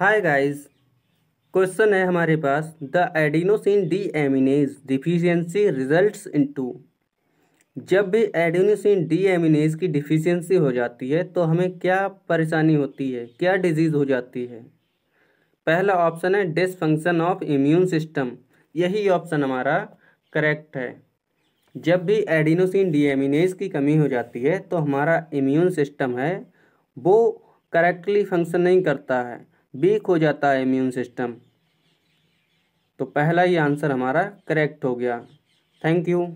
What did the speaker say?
hi guys question है हमारे पास the adenosine deaminase deficiency results in to जब भी एडिनोसिन डी एमिनेज की डिफिशियंसी हो जाती है तो हमें क्या परेशानी होती है क्या डिजीज़ हो जाती है पहला ऑप्शन है डिसफंक्शन ऑफ इम्यून सिस्टम यही ऑप्शन हमारा करेक्ट है जब भी एडिनोसिन एमिनेज की कमी हो जाती है तो हमारा इम्यून सिस्टम है वो करेक्टली फंक्शन नहीं करता है वीक हो जाता है इम्यून सिस्टम तो पहला ही आंसर हमारा करेक्ट हो गया थैंक यू